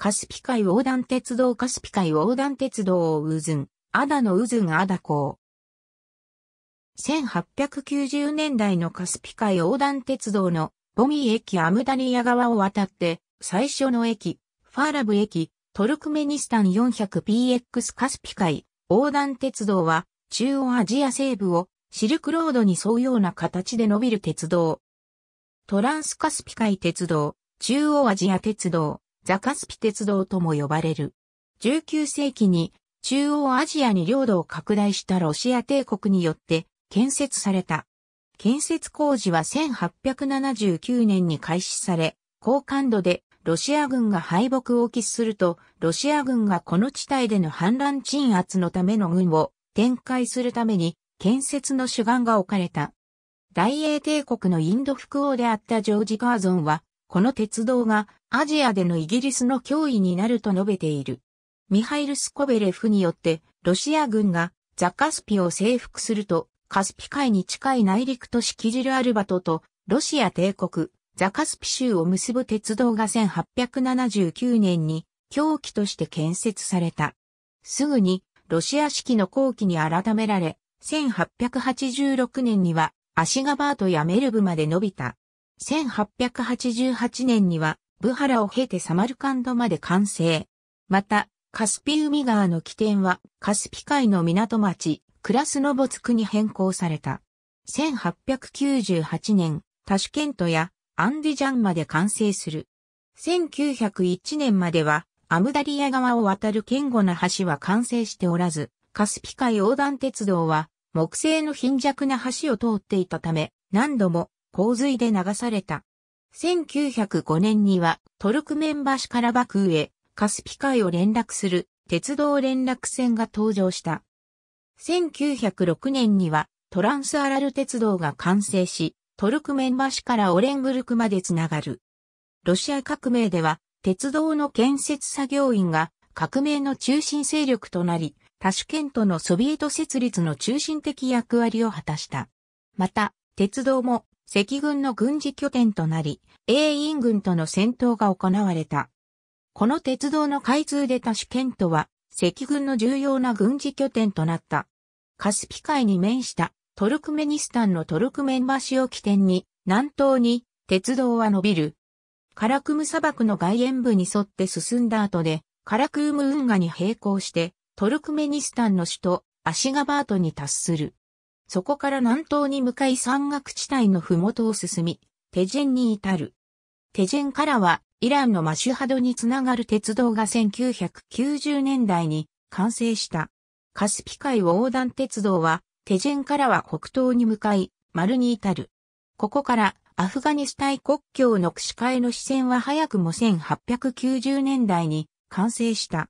カスピ海横断鉄道カスピ海横断鉄道をうずん、アダのうずんアダ港。1890年代のカスピ海横断鉄道のボミー駅アムダニヤ川を渡って、最初の駅、ファーラブ駅、トルクメニスタン 400px カスピ海横断鉄道は中央アジア西部をシルクロードに沿うような形で伸びる鉄道。トランスカスピ海鉄道、中央アジア鉄道。ザカスピ鉄道とも呼ばれる。19世紀に中央アジアに領土を拡大したロシア帝国によって建設された。建設工事は1879年に開始され、高感度でロシア軍が敗北を喫すると、ロシア軍がこの地帯での反乱鎮圧のための軍を展開するために建設の主眼が置かれた。大英帝国のインド副王であったジョージ・ガーゾンは、この鉄道がアジアでのイギリスの脅威になると述べている。ミハイル・スコベレフによって、ロシア軍がザ・カスピを征服すると、カスピ海に近い内陸都市キジルアルバトと、ロシア帝国、ザ・カスピ州を結ぶ鉄道が1879年に、狂気として建設された。すぐに、ロシア式の後期に改められ、1886年には、アシガバートやメルブまで伸びた。1888年には、ブハラを経てサマルカンドまで完成。また、カスピ海側の起点はカスピ海の港町、クラスノボツクに変更された。1898年、タシュケントやアンディジャンまで完成する。1901年までは、アムダリア川を渡る堅固な橋は完成しておらず、カスピ海横断鉄道は、木製の貧弱な橋を通っていたため、何度も洪水で流された。1905年にはトルクメンバシからバクーへカスピ海を連絡する鉄道連絡船が登場した。1906年にはトランスアラル鉄道が完成し、トルクメンバシからオレンブルクまでつながる。ロシア革命では鉄道の建設作業員が革命の中心勢力となり、タシュケントのソビエト設立の中心的役割を果たした。また、鉄道も赤軍の軍事拠点となり、英印軍との戦闘が行われた。この鉄道の開通でタシュケントは、赤軍の重要な軍事拠点となった。カスピ海に面したトルクメニスタンのトルクメン橋を起点に、南東に鉄道は伸びる。カラクム砂漠の外縁部に沿って進んだ後で、カラクーム運河に並行して、トルクメニスタンの首都アシガバートに達する。そこから南東に向かい山岳地帯の麓を進み、テジェンに至る。テジェンからは、イランのマシュハドにつながる鉄道が1990年代に完成した。カスピ海横断鉄道は、テジェンからは北東に向かい、丸に至る。ここから、アフガニスタン国境の串替えの支線は早くも1890年代に完成した。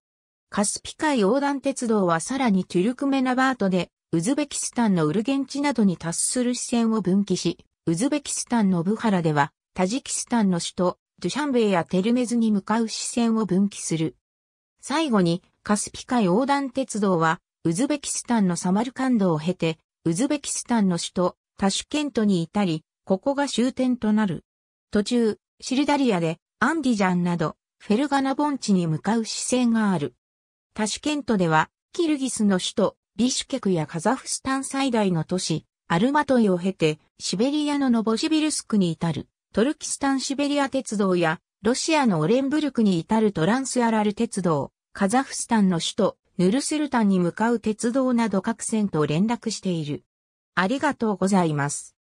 カスピ海横断鉄道はさらにトゥルクメナバートでウズベキスタンのウルゲンチなどに達する支線を分岐し、ウズベキスタンのブハラでは、タジキスタンの首都、ドゥシャンベイやテルメズに向かう支線を分岐する。最後に、カスピ海横断鉄道は、ウズベキスタンのサマルカンドを経て、ウズベキスタンの首都、タシュケントに至り、ここが終点となる。途中、シルダリアで、アンディジャンなど、フェルガナ盆地に向かう支線がある。タシュケントでは、キルギスの首都、ビシュケクやカザフスタン最大の都市、アルマトイを経て、シベリアのノボシビルスクに至る、トルキスタンシベリア鉄道や、ロシアのオレンブルクに至るトランスアラル鉄道、カザフスタンの首都、ヌルスルタンに向かう鉄道など各線と連絡している。ありがとうございます。